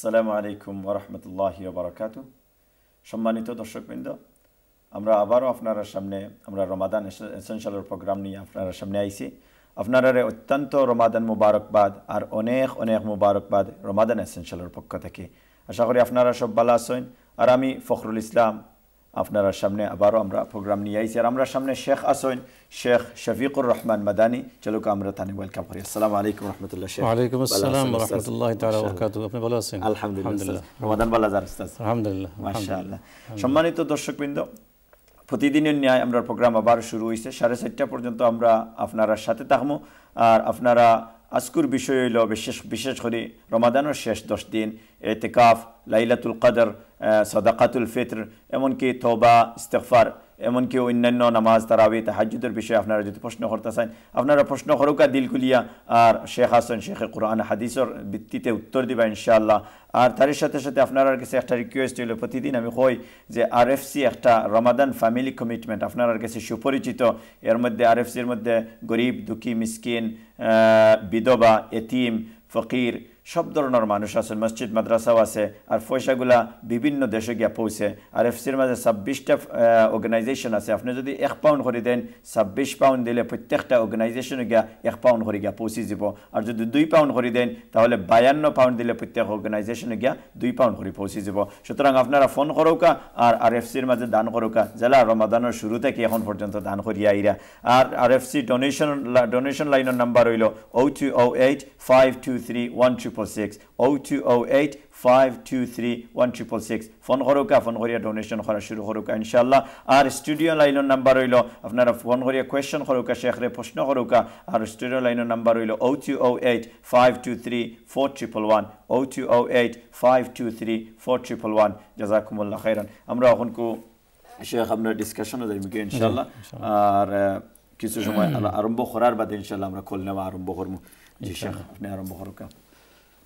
আসসালামু আলাইকুম ওরহমতুল্লাহ বারকাত সম্মানিত দর্শকবৃন্দ আমরা আবারও আপনারা সামনে আমরা রমাদান এসেনশালের প্রোগ্রাম নিয়ে আপনারা সামনে আইছি আপনারা অত্যন্ত রমাদান মুবারকবাদ আর অনেক অনেক মুবারকবাদ রমাদান এসেনশালের পক্ষ থেকে আশা করি আপনারা সব ভালো আছেন আর আমি ফখরুল ইসলাম আপনারা সামনে আবারও আমরা প্রোগ্রাম নিয়ে আইছি আর আমরা সামনে শেখ আসইন শেখ শফিকুর রহমান মাদানি চলুক আমরা তানে ওয়েলকাম করি আসসালামু আলাইকুম রহমতুল্লাহ শেখ ওয়ালাইকুম আসসালাম রহমতুল্লাহ তাআলা বারাকাতুহু আপনি ভালো আছেন আলহামদুলিল্লাহ রমাদান ভালো যার উস্তাদ আলহামদুলিল্লাহ মাশাআল্লাহ সম্মানিত দর্শকবৃন্দ প্রতিদিনের ন্যায় আমরা প্রোগ্রাম আবার শুরু হয়েছে সাড়ে চারটা পর্যন্ত আমরা আপনারা সাথে থাকবো আর আপনারা আজকুর বিষয় হইল বিশেষ বিশেষ করে রমাদানের শেষ দশ দিন এতেকাফ লাইলাতুল কাদর সদাকাতুল ফিতর এমনকি থৌবা ইস্তেকফার এমনকি অন্যান্য নামাজ তারাবি তাহাজুদের বিষয়ে আপনারা যদি প্রশ্ন করতে চান আপনারা প্রশ্ন হরকা দিল আর শেখ হাসান শেখে কোরআন হাদিসর ভিত্তিতে উত্তর দিবা ইনশাআল্লাহ আর তার সাথে সাথে আপনার কাছে একটা রিকোয়েস্ট হইল প্রতিদিন আমি কই যে আরএফসি একটা রমাদান ফ্যামিলি কমিটমেন্ট আপনার কাছে সুপরিচিত এর মধ্যে আরএফসির মধ্যে গরিব দুঃখী মিসকিন বিধবা এতিম ফকির সব ধরনের মানুষ আছে মসজিদ মাদ্রাসাও আছে আর পয়সাগুলা বিভিন্ন দেশে গিয়া পৌঁছে আর এফসির মাঝে ছাব্বিশটা অর্গানাইজেশন আছে আপনি যদি এক পাউন্ড করে দেন ছাব্বিশ পাউন্ড দিলে প্রত্যেকটা অর্গানাইজেশনে গিয়া এক পাউন্ড করে গিয়া পৌঁছে যাব আর যদি দুই পাউন্ড করে দেন তাহলে বায়ান্ন পাউন্ড দিলে প্রত্যেক অর্গানাইজেশনে গিয়া দুই পাউন্ড করে পৌঁছে যাব সুতরাং আপনারা ফোন করৌকা আর আর এফসির মাঝে দান করৌকা জেলা রমাদানের শুরু থেকে এখন পর্যন্ত দান করিয়া আইরা R R FC donation donation লাইনের নাম্বার হইল o two o eight five two three one two phone করুকা ফোন করিয়া ডোনেশন করা শুরু করুকা ইনশাল্লাহ আর স্টুডিও লাইনের নাম্বার হইল আপনারা ফোন করিয়া কোয়েশন করুকা শেখরে প্রশ্ন করুকা আর স্টুডিও লাইনের নাম্বার হইল o two o eight five two three four triple one o two o eight five two three four triple one জাজাকুমুল্লাহ খাইরান আমরা এখন কু শেখ আপনার ডিসকাশনও যাইব কি ইনশাল্লাহ আর কিছু সময় আরম্ভ করার বাদে ইনশাল্লাহ আমরা খোল নেওয়া আরম্ভ করবো জি শেখ আপনি আরম্ভ করুকা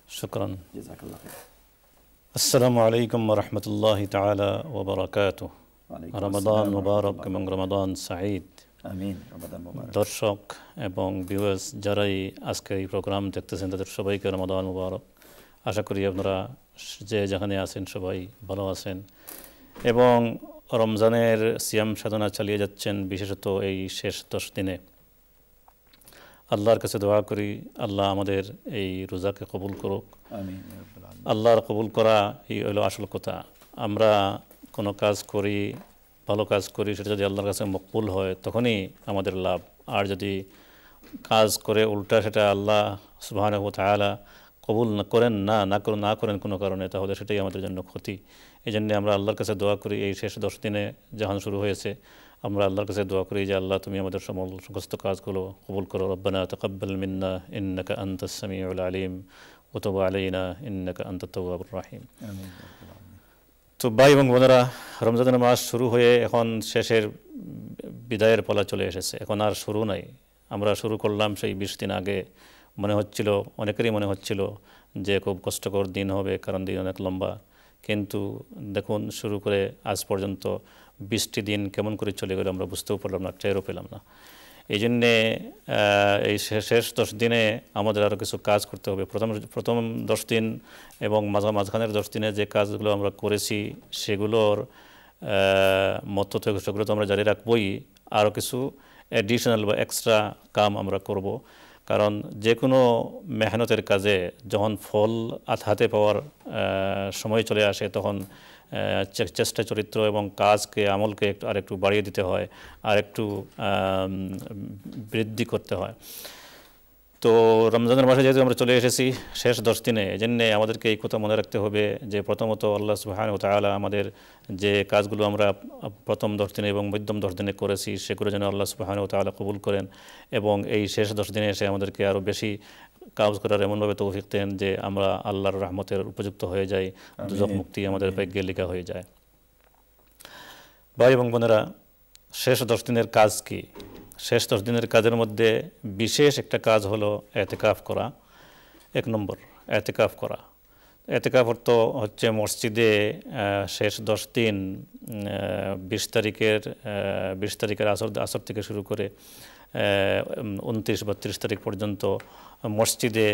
شكرا جزاك الله خير السلام عليكم ورحمة الله تعالى وبركاته رمضان مبارك من رمضان سعيد أمين رمضان مبارك درشق এবং بيوز جاري আজকে এই প্রোগ্রাম দেখতেছেন তাদের সবাইকে رمضان مبارك আশা করি আপনারা যে যেখানে আছেন সবাই ভালো আছেন এবং রমজানের সিয়াম সাধনা চালিয়ে যাচ্ছেন বিশেষত এই শেষ 10 দিনে আল্লাহর কাছে দোয়া করি আল্লাহ আমাদের এই রোজাকে কবুল করুক আল্লাহর কবুল করা এই হলো আসল কথা আমরা কোনো কাজ করি ভালো কাজ করি সেটা যদি আল্লাহর কাছে মকবুল হয় তখনই আমাদের লাভ আর যদি কাজ করে উল্টা সেটা আল্লাহ সুবাহ তালা কবুল না করেন না না করেন না করেন কোনো কারণে তাহলে সেটাই আমাদের জন্য ক্ষতি এই জন্যে আমরা আল্লাহর কাছে দোয়া করি এই শেষ দশ দিনে যখন শুরু হয়েছে আমরা আল্লাহর কাছে দোয়া করি যে আল্লাহ তুমি আমাদের সমল সমস্ত কাজগুলো কবুল করো রব্বানা তকব্বাল মিন্না ইন্নাকা আন্তা সামিউল আলিম ওতবা আলাইনা ইন্নাকা আন্তা তওয়াবুর রাহিম তো ভাই এবং বোনেরা রমজানের মাস শুরু হয়ে এখন শেষের বিদায়ের পালা চলে এসেছে এখন আর শুরু নাই আমরা শুরু করলাম সেই বিশ দিন আগে মনে হচ্ছিল অনেকেরই মনে হচ্ছিল যে খুব কষ্টকর দিন হবে কারণ দিন অনেক লম্বা কিন্তু দেখুন শুরু করে আজ পর্যন্ত বৃষ্টি দিন কেমন করে চলে গেল আমরা বুঝতেও পারলাম না টেরও পেলাম না এই জন্যে এই শেষ দশ দিনে আমাদের আরও কিছু কাজ করতে হবে প্রথম প্রথম দশ দিন এবং মাঝা মাঝখানের দশ দিনে যে কাজগুলো আমরা করেছি সেগুলোর মত থেকে সেগুলো তো আমরা জারি রাখবই আরও কিছু অ্যাডিশনাল বা এক্সট্রা কাম আমরা করব কারণ যে কোনো মেহনতের কাজে যখন ফল হাতে পাওয়ার সময় চলে আসে তখন চেষ্টা চরিত্র এবং কাজকে আমলকে একটু আর একটু বাড়িয়ে দিতে হয় আর একটু বৃদ্ধি করতে হয় তো রমজানের মাসে যেহেতু আমরা চলে এসেছি শেষ দশ দিনে এজন্যে আমাদেরকে এই কথা মনে রাখতে হবে যে প্রথমত আল্লাহ সুহান ও তালা আমাদের যে কাজগুলো আমরা প্রথম দশ দিনে এবং মধ্যম দশ দিনে করেছি সেগুলো যেন আল্লাহ সুহান ও তালা কবুল করেন এবং এই শেষ দশ দিনে এসে আমাদেরকে আরও বেশি কাজ করার এমনভাবে তৌফিক দেন যে আমরা আল্লাহর রহমতের উপযুক্ত হয়ে যাই দুজক মুক্তি আমাদের ভাগ্যে লেখা হয়ে যায় ভাই এবং বোনেরা শেষ দশ দিনের কাজ কী শেষ দশ দিনের কাজের মধ্যে বিশেষ একটা কাজ হলো এতেকাফ করা এক নম্বর এতেকাফ করা এতেকাফ অর্থ হচ্ছে মসজিদে শেষ দশ দিন বিশ তারিখের বিশ তারিখের আসর আসর থেকে শুরু করে উনত্রিশ বা তারিখ পর্যন্ত মসজিদে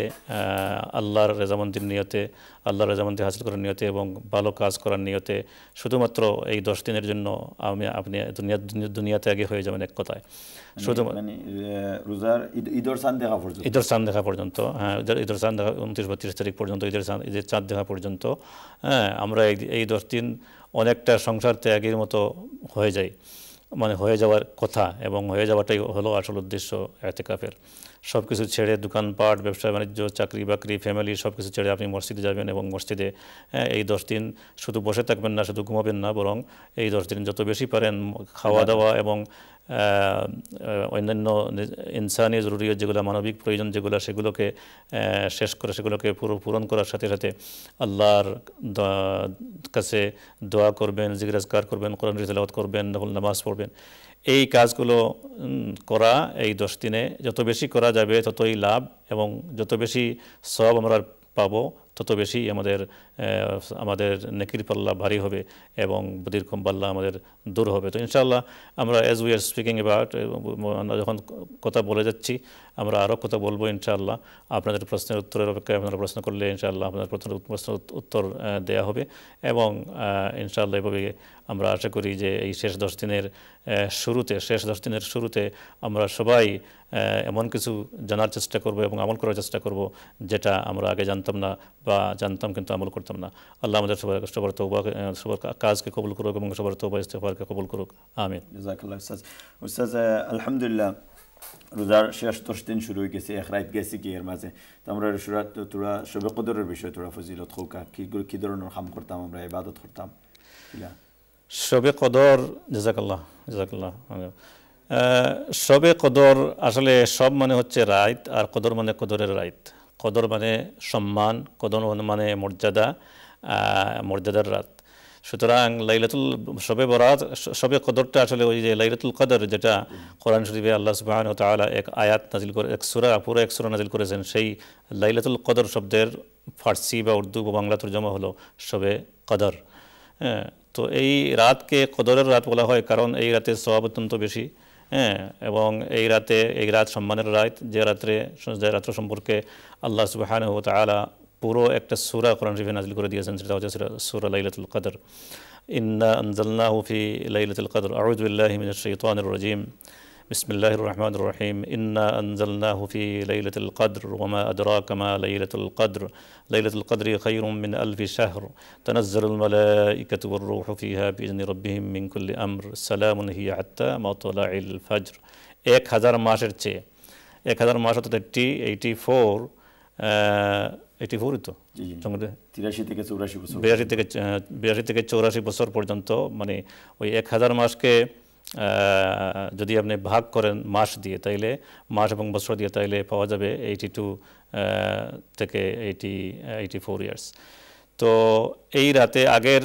আল্লাহর রেজামন্দির নিয়তে আল্লাহর রেজামন্দির হাসিল করার নিয়তে এবং ভালো কাজ করার নিয়তে শুধুমাত্র এই দশ দিনের জন্য আমি আপনি দুনিয়া দুনিয়াতে আগে হয়ে যাবেন এক কথায় মানে, শুধু মানে, রোজার ঈদর চাঁদ দেখা পর্যন্ত ঈদর চাঁদ দেখা পর্যন্ত হ্যাঁ ঈদর চাঁদ দেখা উনত্রিশ বত্রিশ তারিখ পর্যন্ত ঈদের চাঁদ ঈদের চাঁদ দেখা পর্যন্ত হ্যাঁ আমরা এই দশ দিন অনেকটা সংসার ত্যাগের মতো হয়ে যায় মানে হয়ে যাওয়ার কথা এবং হয়ে যাওয়াটাই হলো আসল উদ্দেশ্য এতেকাফের সব কিছু ছেড়ে দোকানপাট ব্যবসা বাণিজ্য চাকরি বাকরি ফ্যামিলি সব কিছু ছেড়ে আপনি মসজিদে যাবেন এবং মসজিদে হ্যাঁ, এই দশ দিন শুধু বসে থাকবেন না শুধু ঘুমাবেন না বরং এই দশ দিন যত বেশি পারেন খাওয়া দাওয়া এবং অন্যান্য ইনসানি জরুরি যেগুলো মানবিক প্রয়োজন যেগুলো সেগুলোকে শেষ করে সেগুলোকে পুরো পূরণ করার সাথে সাথে আল্লাহর কাছে দোয়া করবেন জিজ্ঞাসকার করবেন কোরআন রিজালাওয়াত করবেন নকল নামাজ পড়বেন এই কাজগুলো করা এই দশ দিনে যত বেশি করা যাবে ততই লাভ এবং যত বেশি সব আমরা পাবো তত বেশি আমাদের আমাদের নেকির পাল্লা ভারী হবে এবং দীর্ঘম পাল্লা আমাদের দূর হবে তো ইনশাআল্লাহ আমরা as we are speaking about যখন কথা বলে যাচ্ছি আমরা আরও কথা বলবো ইনশাআল্লাহ আপনাদের প্রশ্নের উত্তরের অপেক্ষায় আপনারা প্রশ্ন করলে ইনশাআল্লাহ আপনার প্রশ্নের প্রশ্নের উত্তর দেওয়া হবে এবং ইনশাআল্লাহ এভাবে আমরা আশা করি যে এই শেষ দশ দিনের শুরুতে শেষ দশ দিনের শুরুতে আমরা সবাই এমন কিছু জানার চেষ্টা করব এবং আমল করার চেষ্টা করব যেটা আমরা আগে জানতাম না বা জানতাম কিন্তু আমল করতাম না আল্লাহ আমাদের সবার সবার তৌবা সবার কাজকে কবুল করুক এবং সবার তৌবা ইস্তেফারকে কবুল করুক আমিন আলহামদুলিল্লাহ রোজার শেষ দশ দিন শুরু হয়ে গেছে এক রাত গেছে কি এর মাঝে তো আমরা সুরাত তোরা সবে কদরের বিষয়ে তোরা ফজিলত খৌকা কী কী ধরনের কাম করতাম আমরা ইবাদত করতাম সবে কদর জাজাকাল্লাহ জাজাকাল্লাহ সবে কদর আসলে সব মানে হচ্ছে রাইত আর কদর মানে কদরের রাইত কদর মানে সম্মান কদর মানে মর্যাদা মর্যাদার রাত সুতরাং লাইলাতুল সবে বরাত সবে কদরটা আসলে ওই যে লাইলাতুল কদর যেটা কোরআন শরীফে আল্লাহ সুবাহন তালা এক আয়াত নাজিল করে এক সুরা পুরো এক সুরা নাজিল করেছেন সেই লাইলাতুল কদর শব্দের ফার্সি বা উর্দু বা বাংলা তর্জমা হলো সবে কদর হ্যাঁ তো এই রাতকে কদরের রাত বলা হয় কারণ এই রাতে স্বভাব অত্যন্ত বেশি হ্যাঁ এবং এই রাতে এই রাত সম্মানের রাত যে রাত্রে যে রাত্র সম্পর্কে আল্লাহ সুবাহান হত আলা পুরো একটা সুরা কোরআন শরীফে নাজিল করে দিয়েছেন সেটা হচ্ছে সুরা লাইলাতুল কদর ইন্না আনজালনা হুফি লাইলাতুল কদর আউজুল্লাহ মিনাশ শাইতানির রাজিম بسم الله الرحمن الرحيم إنا أنزلناه في ليلة القدر وما أدراك ما ليلة القدر ليلة القدر خير من ألف شهر تنزل الملائكة والروح فيها بإذن ربهم من كل أمر سلام هي حتى مطلع الفجر এক হাজার মাসের চেয়ে এক হাজার মাস অর্থাৎ এইটি এইটি ফোর এইটি ফোরই তো তিরাশি থেকে চৌরাশি বছর বিরাশি থেকে বিরাশি থেকে চৌরাশি বছর পর্যন্ত মানে ওই এক যদি আপনি ভাগ করেন মাস দিয়ে তাইলে মাস এবং বছর দিয়ে তাইলে পাওয়া যাবে এইটি টু থেকে এইটি এইটি ফোর ইয়ার্স তো এই রাতে আগের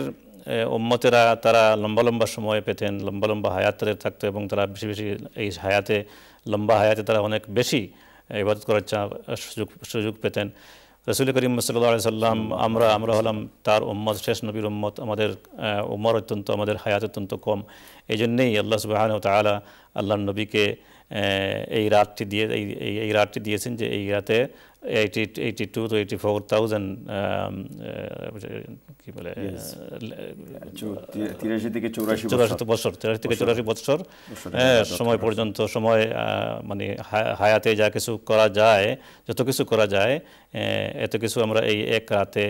ওম্মতেরা তারা লম্বা লম্বা সময় পেতেন লম্বা লম্বা হায়াতে থাকতো এবং তারা বেশি বেশি এই হায়াতে লম্বা হায়াতে তারা অনেক বেশি ইবাদত করার সুযোগ সুযোগ পেতেন রসুল করিম সাল্লা সাল্লাম আমরা আমরা হলাম তার উম্মত শেষ নবীর উম্মত আমাদের উমর অত্যন্ত আমাদের হায়াত অত্যন্ত কম এই জন্যেই আল্লাহ সুবাহান তালা আল্লাহ নবীকে এই রাতটি দিয়ে এই এই রাতটি দিয়েছেন যে এই রাতে চৌরাশি বছর হ্যাঁ, সময় পর্যন্ত সময় মানে হায়াতে যা কিছু করা যায় যত কিছু করা যায় এত কিছু আমরা এই এক রাতে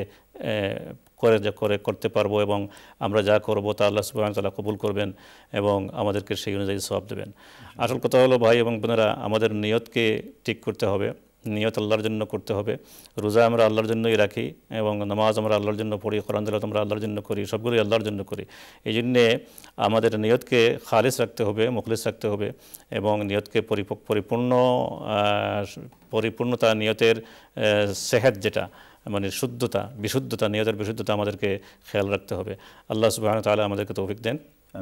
করে করে করতে পারবো এবং আমরা যা করবো তা আল্লাহ সুবাহ তালা কবুল করবেন এবং আমাদেরকে সেই অনুযায়ী সব দেবেন আসল কথা হলো ভাই এবং বোনেরা আমাদের নিয়তকে ঠিক করতে হবে নিয়ত আল্লাহর জন্য করতে হবে রোজা আমরা আল্লাহর জন্যই রাখি এবং নামাজ আমরা আল্লাহর জন্য পড়ি কোরআন দিলত আমরা আল্লাহর জন্য করি সবগুলোই আল্লাহর জন্য করি এই জন্যে আমাদের নিয়তকে খালিস রাখতে হবে মুখলিস রাখতে হবে এবং নিয়তকে পরিপূর্ণ পরিপূর্ণতা নিয়তের সেহেদ যেটা মানে শুদ্ধতা বিশুদ্ধতা নিয়তের বিশুদ্ধতা আমাদেরকে খেয়াল রাখতে হবে আল্লাহ সুবাহ তাহলে আমাদেরকে তৌফিক দেন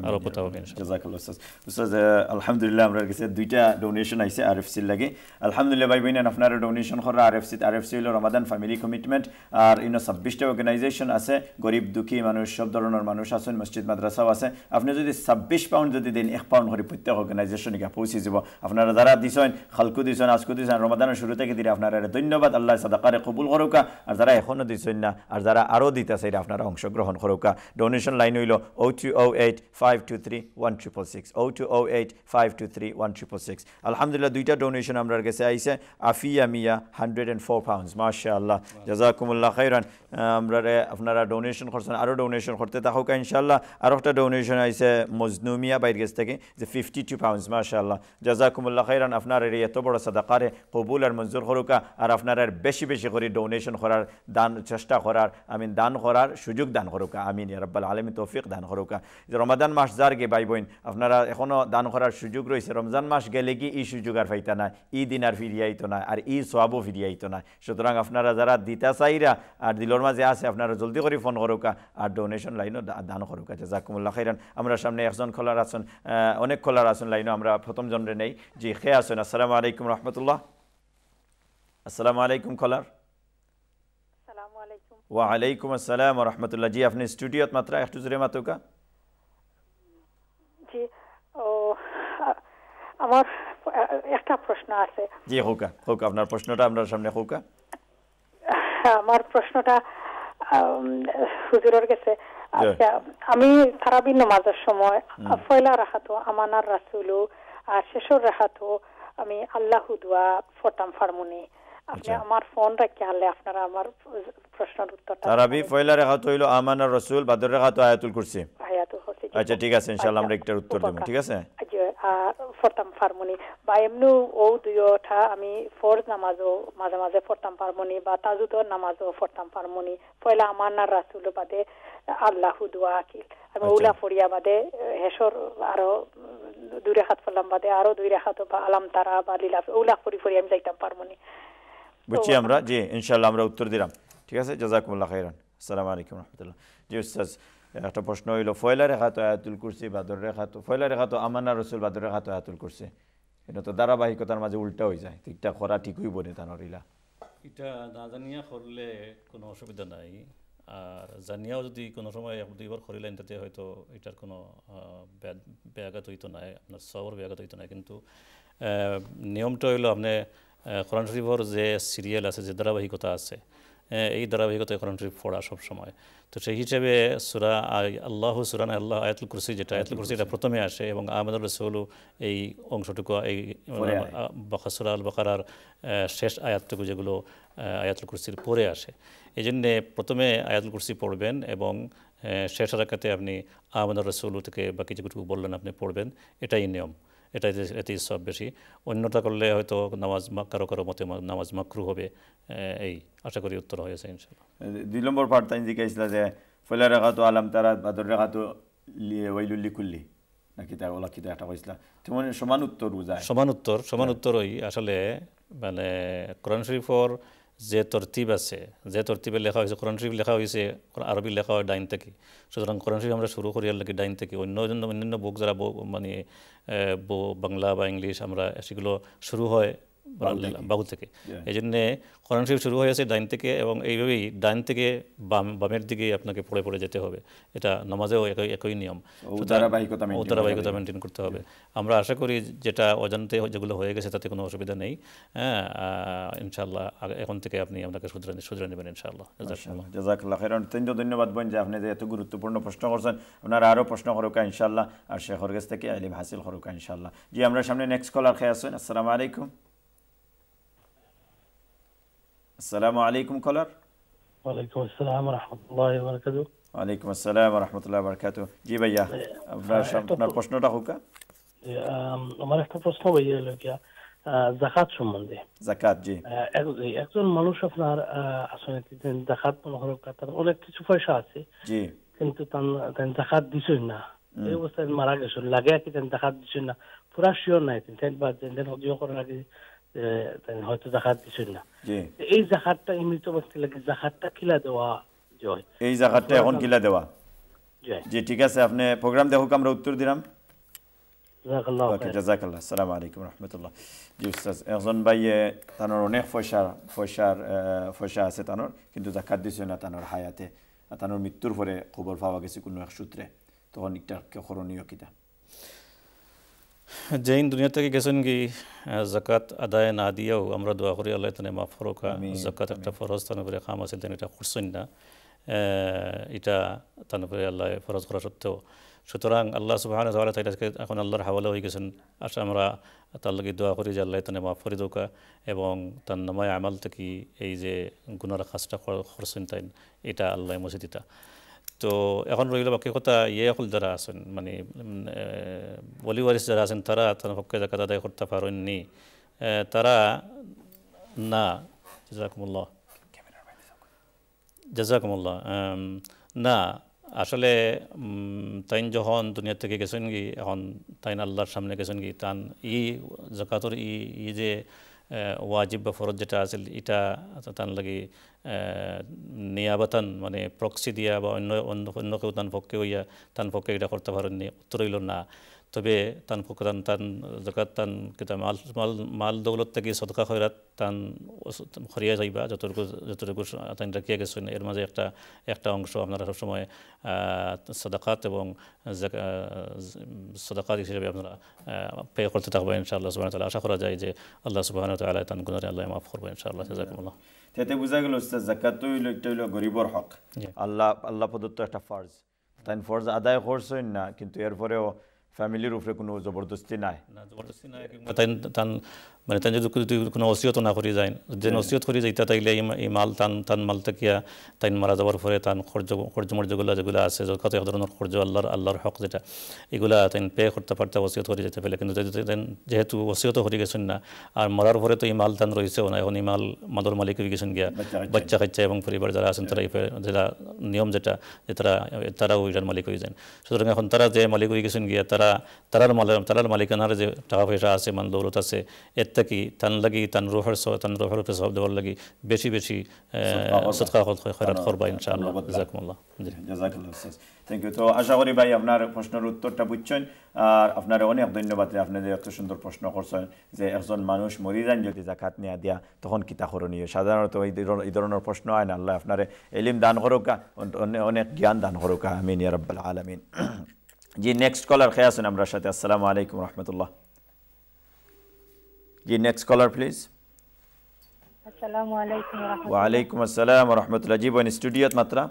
আরও পোতা হবে জাজাকাল্লাহ উস্তাদ উস্তাদ আলহামদুলিল্লাহ আমরা কাছে দুইটা ডোনেশন আইছে আর এফ সির লাগে আলহামদুলিল্লাহ ভাই বোনেন আপনারা ডোনেশন করা R F C R F C হলো রমাদান ফ্যামিলি কমিটমেন্ট আর ইনো ছাব্বিশটা অর্গানাইজেশন আছে গরিব দুঃখী মানুষ সব ধরনের মানুষ আছেন মসজিদ মাদ্রাসাও আছে আপনি যদি ছাব্বিশ পাউন্ড যদি দিন এক পাউন্ড করে প্রত্যেক অর্গানাইজেশনকে পৌঁছে যাব আপনারা যারা দিছেন খালকু দিছেন আজকু দিছেন রমাদানের শুরু থেকে দিলে আপনারা ধন্যবাদ আল্লাহ সাদাকারে কবুল করুকা আর যারা এখনো দিছেন না আর যারা আরও দিতেছে এটা আপনারা অংশগ্রহণ করুকা ডোনেশন লাইন হইল ও টু ও এইট 523 1666 0208 523 1666 আলহামদুলিল্লাহ দুইটা ডোনেশন আমরা কাছে আইছে আফিয়া মিয়া 104 পাউন্ডস মাশাআল্লাহ জাযাকুমুল্লাহ খাইরান আমরারে আপনারা ডোনেশন করছেন আরও ডোনেশন করতে তাহলে ইনশাল্লাহ আরও একটা ডোনেশন আইসে মজনুমিয়া বাইর গেছ থেকে যে ফিফটি টু পাউন্ডস মাশাল্লাহ জাজাকুমুল্লাহ খাইরান আপনার এই এত বড় সাদাকারে কবুল আর মঞ্জুর করুকা আর আপনারা বেশি বেশি করে ডোনেশন করার দান চেষ্টা করার আমিন দান করার সুযোগ দান করুকা আমিন ইয়ারব্বাল আলমী তৌফিক দান করুকা যে রমাদান মাস যার গে ভাই বোন আপনারা এখনও দান করার সুযোগ রয়েছে রমজান মাস গেলে কি ই সুযোগ আর ফাইতা না ই দিন আর ফিরিয়াইতো না আর ই সোয়াবও ফিরিয়াইতো না সুতরাং আপনারা যারা দিতা চাইরা আর দিলর নামাজে আছে আপনারা জলদি করে ফোন করুকা আর ডোনেশন লাইনও দান করুকা জাকুমুল্লাহ খাইরান আমরা সামনে একজন খোলার আসুন অনেক খোলার আসুন লাইনও আমরা প্রথম জনরে নেই জি খে আসুন আসসালামু আলাইকুম রহমতুল্লাহ আসসালামু আলাইকুম খোলার ওয়ালাইকুম আসসালাম রহমতুল্লাহ জি আপনি স্টুডিওত মাত্র একটু জোরে মাতুকা জি ও আমার একটা প্রশ্ন আছে জি হোকা হোক আপনার প্রশ্নটা আপনার সামনে হোকা আমার প্রশ্নটা হুজুরের কাছে আচ্ছা আমি তারাবিন নামাজের সময় mm. ফয়লা রাখাতো আমানার রাসুলু আর শেষর রাখাতো আমি আল্লাহ দোয়া ফটাম ফার্মুনি আপনি আচ্ছা। আমার ফোন রাখি হলে আপনারা আমার প্রশ্নের উত্তর তারাবি ফয়লা রাখাত হইল আমানার রাসূল বাদর আয়াতুল কুরসি আয়াতুল কুরসি আচ্ছা ঠিক আছে ইনশাআল্লাহ আচ্ছা, আমরা একটার উত্তর দেব ঠিক আছে আচ্ছা। পড়তাম ফার্মনি বা এমনি ও দুইটা আমি ফরজ নামাজও মাঝে মাঝে পড়তাম ফার্মনি বা তাজুদর নামাজও পড়তাম ফার্মনি পয়লা আমার না রাসুল বাদে আল্লাহ দুয়া আকিল আমি উলা ফরিয়া বাদে হেসর আরো দুই রেখাত পড়লাম বাদে আরো দুই রেখাত বা আলাম তারা বা লীলা উলা ফরি ফরি আমি যাইতাম পারমনি বুঝছি আমরা জি ইনশাল্লাহ আমরা উত্তর দিলাম ঠিক আছে জাজাকুমুল্লাহ খাইরান আসসালামু আলাইকুম রহমতুল্লাহ জি উস্তাজ একটা প্রশ্ন হইল ফয়লা রেখা তো আয়াতুল কুরসি বাদর রেখা তো ফয়লা রেখা তো আমানা রসুল বাদর রেখা তো আয়াতুল কুরসি এটা তো ধারাবাহিকতার মাঝে উল্টা হয়ে যায় ঠিকটা করা ঠিক হইব না তা নরিলা এটা না জানিয়া করলে কোনো অসুবিধা নাই আর জানিয়াও যদি কোনো সময় এক দুইবার খরিলেন তাতে হয়তো এটার কোনো ব্যাঘাত হইতো না আপনার সবর ব্যাঘাত হইতো না কিন্তু নিয়মটা হইলো আপনি কোরআন শরীফর যে সিরিয়াল আছে যে ধারাবাহিকতা আছে এই ধারাবাহিকতায় কোরআন শরীফ পড়া সবসময় তো সেই হিসেবে সুরা আল্লাহ সুরান আল্লাহ আয়াতুল কুরসি যেটা আয়াতুল কুরসি এটা প্রথমে আসে এবং আহমেদুল রসৌলু এই অংশটুকু এই বকাসুরা আল বকারার শেষ আয়াতটুকু যেগুলো আয়াতুল কুরসির পরে আসে এই জন্যে প্রথমে আয়াতুল কুরসি পড়বেন এবং শেষ রাখাতে আপনি আহমেদুল রসৌলু থেকে বাকি যেটুকু বললেন আপনি পড়বেন এটাই নিয়ম এটা এতেই সব বেশি অন্যটা করলে হয়তো নামাজ কারো কারো মতে নামাজ মাকরু হবে এই আশা করি উত্তর হয়েছে ইনশাল্লাহ দুই নম্বর পার্ট তাই জিজ্ঞাসা যে রেখা তো আলাম তারা বাদর তো ওয়াইলুল্লি কুল্লি নাকি তার ওলা কিতা একটা কইসলা তেমন সমান উত্তর বুঝায় সমান উত্তর সমান উত্তর ওই আসলে মানে কোরআন শরীফর যে তরতিব আছে যে তরতিবে লেখা হয়েছে কোরআন শরীফ লেখা হয়েছে আরবি লেখা হয় ডাইন থেকে সুতরাং কোরআন শরীফ আমরা শুরু করি আর ডাইন থেকে অন্য অন্য অন্যান্য বুক যারা মানে বাংলা বা ইংলিশ আমরা সেগুলো শুরু হয় বাহুল থেকে এই জন্যে কোরআন শরীফ শুরু হয়েছে ডাইন থেকে এবং এইভাবেই ডাইন থেকে বাম বামের দিকে আপনাকে পড়ে পড়ে যেতে হবে এটা নামাজেও একই একই নিয়ম ধারাবাহিকতা মেনটেন করতে হবে আমরা আশা করি যেটা অজান্তে যেগুলো হয়ে গেছে তাতে কোনো অসুবিধা নেই হ্যাঁ ইনশাল্লাহ এখন থেকে আপনি আপনাকে শুধরে শুধরে নেবেন ইনশাআল্লাহ জাজাকাল্লাহ খের অত্যন্ত ধন্যবাদ বোন যে আপনি যে এত গুরুত্বপূর্ণ প্রশ্ন করছেন আপনারা আরও প্রশ্ন করুকা ইনশাআল্লাহ আর শেখর হরগেজ থেকে আলিম হাসিল হরুকা ইনশাআল্লাহ জি আমরা সামনে নেক্সট কলার খেয়ে আসুন আসসালামু আলাইকুম السلام عليكم كولر وعليكم السلام ورحمة الله وبركاته وعليكم السلام ورحمة الله وبركاته জি ভাইয়া আপনার আপনার প্রশ্নটা হোক আমার একটা প্রশ্ন ভাইয়া লাগিয়া জাকাত সম্বন্ধে জাকাত জি একজন মানুষ আপনার আসলে জাকাত মনে করেন তার অনেক কিছু পয়সা আছে জি কিন্তু তার জাকাত দিছই না এই অবস্থায় মারা গেছিল লাগে কি তার জাকাত দিছই না পুরা শিওর নাই তেন বা তেন হজিও করার আগে হয়তো জাকাত দিছেন না এই জাকাতটা ইমৃত ব্যক্তি লাগে জাকাতটা কিলা দেওয়া জয় এই জাকাতটা এখন কিলা দেওয়া জি ঠিক আছে আপনি প্রোগ্রাম দেখুক আমরা উত্তর দিলাম ওকে আলাইকুম রহমতুল্লাহ জি উস্তাজ একজন ভাই তানোর অনেক পয়সার পয়সার পয়সা আছে তানোর কিন্তু জাকাত দিছে না তানোর হায়াতে তানোর মৃত্যুর পরে খবর পাওয়া গেছে কোনো এক সূত্রে তখন একটা করণীয় কিতা जैन दुनिया तक कैसन की ज़क़़त अदाय ना दिया हो अमरा दुआ करे अल्लाह तने माफ़ करो का ज़क़़त একটা ফরজ তান উপরে খাম আছে তেন এটা খুশন না এটা তান উপরে আল্লাহ ফরজ করা সত্ত্বেও সুতরাং আল্লাহ সুবহান তাআলা তাইটাকে এখন আল্লাহর হাওলা হয়ে গেছেন আশা আমরা তার লাগি দোয়া করি যে আল্লাহ তানে মাফ করে দোকা এবং তার নামায় আমাল থেকে এই যে গুনার খাসটা খরচেন তাই এটা আল্লাহ মসজিদিতা তো এখন রইল বাকি কথা ইয়ে হল যারা আছেন মানে বলি ওয়ারিস যারা আছেন তারা তার পক্ষে জাকাত আদায় করতে পারেননি তারা না জাজাকুমুল্লাহ জাজাকুমুল্লাহ না আসলে তাইন যখন দুনিয়া থেকে গেছেন কি এখন তাইন আল্লাহর সামনে গেছেন কি তান ই জাকাতর ই যে ওয়াজিব বা ফরজ যেটা আছে এটা আচ্ছা, তার লাগি নিয়াবাতান মানে প্রক্সি দিয়া বা অন্য অন্য অন্য কেউ তান পক্ষে হইয়া তান পক্ষে এটা করতে পারেননি উত্তর হইল না তবে তান ফুকরান তান জকাত তান কিতা মাল মাল মাল দৌলত থেকে সদকা খয়রাত তান খরিয়া যাইবা যতটুকু যতটুকু তান রাখিয়া গেছে এর মাঝে একটা একটা অংশ আপনারা সবসময় সদাকাত এবং সদাকাত হিসেবে আপনারা পে করতে থাকবো ইনশাআল্লাহ সুবাহ তালা আশা করা যায় যে আল্লাহ সুবাহ তালা তান গুণারে আল্লাহ মাফ করবো ইনশাআল্লাহ জাজাকুমুল্লাহ তাতে বুঝা গেল জাকাত হইল গরিবর হক আল্লাহ আল্লাহ প্রদত্ত একটা ফর্জ তাই ফর্জ আদায় করছেন না কিন্তু এরপরেও फॅमिली रूपरेखून जबरदस्ती नाही जबरदस्ती नाही মানে তান যদি কোনো অসিয়ত না করে যায় যে অসিয়ত করে যাইতা তাইলে এই মাল তান তান মাল তাকিয়া তাই মারা যাওয়ার পরে তান খরচ খরচ মর্যগুলো যেগুলো আছে যত এক ধরনের খরচ আল্লাহর আল্লাহর হক যেটা এগুলা তাই পে করতে পারতে অসিয়ত করে যেতে পারে কিন্তু যেহেতু অসিয়ত হয়ে গেছেন না আর মরার পরে তো এই মাল তান রয়েছেও না এখন এই মাল মাদর মালিক হয়ে গেছেন গিয়া বাচ্চা খাচ্চা এবং পরিবার যারা আছেন তারা যারা নিয়ম যেটা যে তারা তারাও এটার মালিক হয়ে যান সুতরাং এখন তারা যে মালিক হয়ে গেছেন গিয়া তারা তারার মালের তারার মালিকানার যে টাকা পয়সা আছে মান দৌলত আছে এর ইত্তাকি তান লাগি তান রোহার তান উপরে সব দেওয়ার লাগি বেশি বেশি করবা ইনশাআল্লাহ থ্যাংক ইউ তো আশা করি ভাই আপনার প্রশ্নের উত্তরটা বুঝছেন আর আপনার অনেক ধন্যবাদ আপনাদের এত সুন্দর প্রশ্ন করছেন যে একজন মানুষ মরি যান যদি জাকাত নেওয়া দিয়া তখন কিতা করণীয় সাধারণত এই ধরনের প্রশ্ন হয় না আল্লাহ আপনার এলিম দান করুকা অনেক জ্ঞান দান করুকা আমিন ইয়ারব্বাল আলমিন জি নেক্সট কলার খেয়ে আছেন আমরা সাথে আসসালামু আলাইকুম রহমতুল্লাহ जी नेक्स्ट कॉलर प्लीज़ वालेकुम अस्सलाम वरहमतुल्लाह जी वन स्टूडियो मात्रा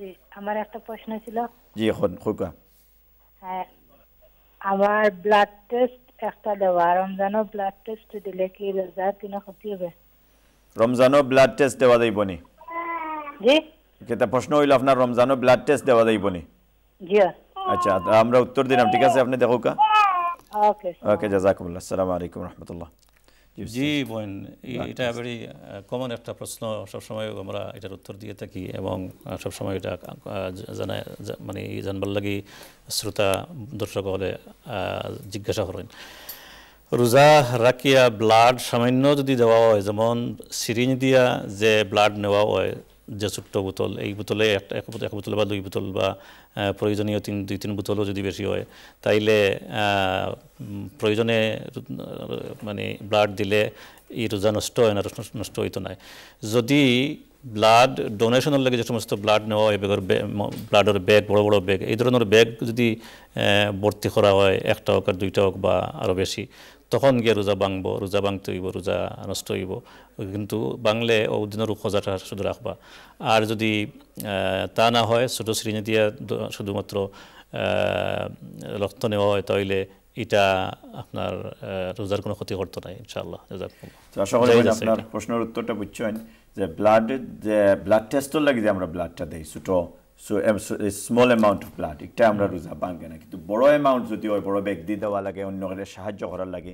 জি আমার একটা প্রশ্ন ছিল জি এখন খুকা হ্যাঁ আমার ব্লাড টেস্ট একটা দেওয়া রমজানও ব্লাড টেস্ট দিলে কি রোজা কিনা ক্ষতি হবে রমজানও ব্লাড টেস্ট দেওয়া যাইব নি জি এটা প্রশ্ন হইল আপনার রমজানও ব্লাড টেস্ট দেওয়া যাইব নি জি আচ্ছা আমরা উত্তর দিলাম ঠিক আছে আপনি দেখো কা ওকে জাজাকুমুল্লাহ আসসালামু আলাইকুম রহমতুল্লাহ জি বোন এটা ভেরি কমন একটা প্রশ্ন সবসময় আমরা এটার উত্তর দিয়ে থাকি এবং সবসময় এটা জানা মানে জানবার লাগি শ্রোতা দর্শক হলে জিজ্ঞাসা করেন রোজা রাখিয়া ব্লাড সামান্য যদি দেওয়া হয় যেমন সিরিঞ্জ দিয়া যে ব্লাড নেওয়া হয় যে ছোট্ট বোতল এই বোতলে এক বোতল বা দুই বোতল বা প্রয়োজনীয় তিন দুই তিন বোতলও যদি বেশি হয় তাইলে প্রয়োজনে মানে ব্লাড দিলে এই রোজা নষ্ট হয় না নষ্ট হইতো না যদি ব্লাড ডোনেশনের লাগে যে সমস্ত ব্লাড নেওয়া হয় ব্যাগের ব্লাডের ব্যাগ বড় বড় ব্যাগ এই ধরনের ব্যাগ যদি ভর্তি করা হয় একটা হোক আর দুইটা হোক বা আরও বেশি তখন গিয়ে রোজা ভাঙব রোজা ভাঙতে হইব রোজা নষ্ট হইব কিন্তু বাংলে ও দিনের রোজাটা শুধু রাখবা আর যদি তা না হয় ছোটো শ্রেণী দিয়ে শুধুমাত্র রক্ত নেওয়া হয় তাহলে এটা আপনার রোজার কোনো ক্ষতি করতো না ইনশাআল্লাহ আশা করি আপনার প্রশ্নের উত্তরটা বুঝছেন যে ব্লাড যে ব্লাড টেস্টও লাগে যে আমরা ব্লাডটা দেই ছোটো স্মল এমাউন্ট অফ ব্লাড এটা আমরা রোজা ভাঙ্গে না কিন্তু বড় এমাউন্ট যদি হয় বড় দিয়ে দেওয়া লাগে অন্য সাহায্য করার লাগে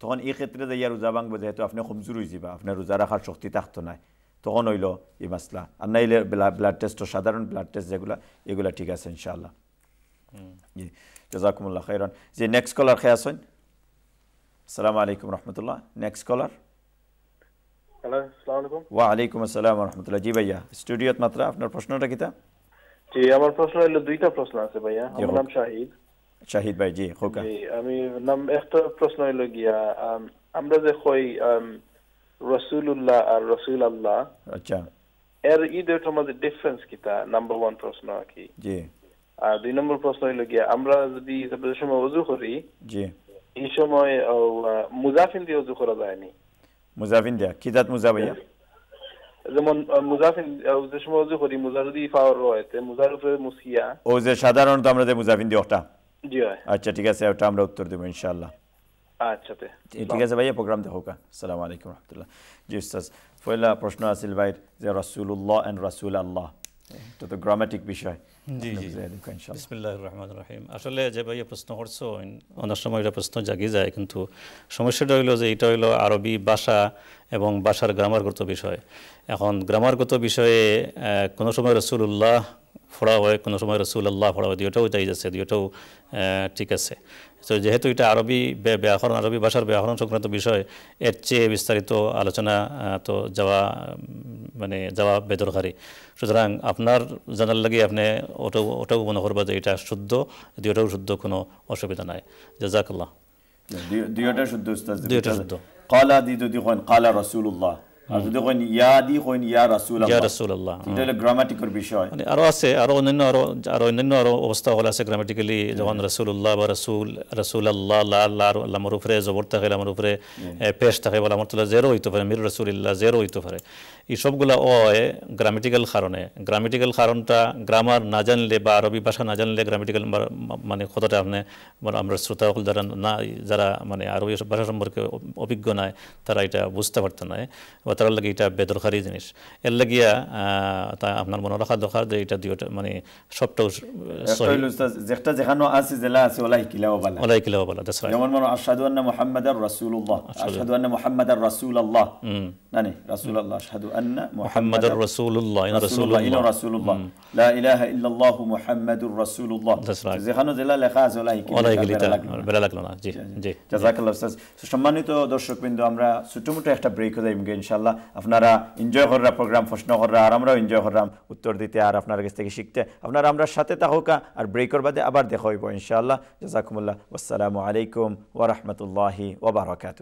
তখন এই ক্ষেত্রে যে ইয়া রোজা ভাঙবো যেহেতু আপনি কমজোর হয়ে যাবা আপনার রোজা রাখার শক্তি থাকতো নাই তখন হইল এই মাসলা আর নাইলে ব্লাড টেস্ট সাধারণ ব্লাড টেস্ট যেগুলো এগুলো ঠিক আছে ইনশাআল্লাহ জি জাজাকুমুল্লাহ খাইরান যে নেক্সট কলার খেয়ে আসেন আসসালামু আলাইকুম রহমতুল্লাহ নেক্সট কলার হ্যালো আসসালামু প্রশ্ন আমরা আর আচ্ছা। কি জি আর দুই নম্বর প্রশ্ন গিয়া আমরা যদি সময় করি জি এই সময় মুজাফিন দিয়ে অজু করা যায়নি মুজাফ দিয়া কি জাত মুজাফ ইয়া যেমন মুজাফ যে সময় যে করি যদি পাওয়ার রয়েছে মুজার মুসিয়া ও সাধারণত আমরা যে মুজাফ ইন্ডিয়া ওটা জি আচ্ছা ঠিক আছে ওটা আমরা উত্তর দেবো ইনশাল্লাহ আচ্ছা ঠিক আছে ভাইয়া প্রোগ্রাম দেখো কা আসসালামু আলাইকুম রহমতুল্লাহ জি উস্তাজ পয়লা প্রশ্ন আসিল ভাইয়ের যে রাসুলুল্লাহ অ্যান্ড রাসুল আল্লাহ এটা তো গ্রামাটিক বিষয় জি জি বিসমিল্লাহির রহিম আসলে যে ভাই প্রশ্ন করছো অনেক সময় এটা প্রশ্ন জাগিয়ে যায় কিন্তু সমস্যাটা হইলো যে এটা হইলো আরবি ভাষা এবং ভাষার গ্রামারগত বিষয় এখন গ্রামারগত বিষয়ে কোনো সময় রসুল্লাহ ফোড়া হয় কোনো সময় রসুল্লাহ ফোড়া হয় দুটাও যাই আছে দুটাও ঠিক আছে তো যেহেতু এটা আরবি ব্যাকরণ আরবি ভাষার ব্যাকরণ সংক্রান্ত বিষয় এর চেয়ে বিস্তারিত আলোচনা তো যাওয়া মানে যাওয়া বেদরকারি সুতরাং আপনার জানার লাগে আপনি ওটাও ওটাও মনে করবা যে এটা শুদ্ধ দুটাও শুদ্ধ কোনো অসুবিধা নাই জাজাকাল্লাহ দুইটা শুদ্ধ দুইটা শুদ্ধ কালা দিদি কালা রসুল্লাহ গ্রামেটিক্যাল মানে হ্যাঁ। হ্যাঁ। এই সবগুলা কারণে গ্রামেটিক্যাল কারণটা গ্রামার না জানলে বা আরবি ভাষা না জানলে গ্রামেটিক্যাল মানে কথাটা আপনি মানে আমরা শ্রোতা হল যারা না যারা মানে আরবি ভাষা সম্পর্কে অভিজ্ঞ নয় তারা এটা বুঝতে পারতে না তার লাগে এটা বেদরকারি জিনিস এর লাগিয়া তা আপনার মনে রাখা দরকার যে এটা দুইটা মানে সবটাও যেটা যেখানে আছে জেলা আছে ওলাই কিলাও বালা ওলাই কিলাও বালা দ্যাটস রাইট যেমন মনে আশহাদু আন্না মুহাম্মাদার রাসূলুল্লাহ আচ্ছা, আচ্ছা। আশহাদু আন্না মুহাম্মাদার রাসূলুল্লাহ মানে রাসূলুল্লাহ আশহাদু আন্না মুহাম্মাদার রাসূলুল্লাহ ইন রাসূলুল্লাহ ইন রাসূলুল্লাহ লা ইলাহা ইল্লাল্লাহ মুহাম্মাদুর রাসূলুল্লাহ যেখানে জেলা লেখা আছে ওলাই কিলাও বেলা লাগলো না জি জি জাযাকাল্লাহ সম্মানিত দর্শকবৃন্দ আমরা ছোট মোটো একটা ব্রেক হয়ে যাই ইনশাআল্লাহ ইনশাল্লাহ আপনারা এনজয় করার প্রোগ্রাম প্রশ্ন করার আর আমরাও এনজয় করলাম উত্তর দিতে আর আপনার কাছ থেকে শিখতে আপনারা আমরা সাথে তাহকা আর ব্রেকর বাদে আবার দেখা হইব ইনশাআল্লাহ জাজাকুমুল্লাহ আসসালামু আলাইকুম ওরহমতুল্লাহি ওবরাকাত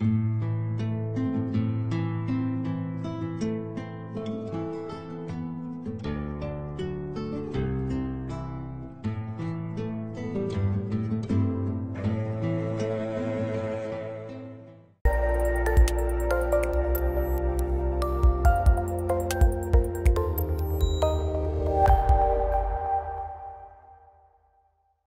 Thank you.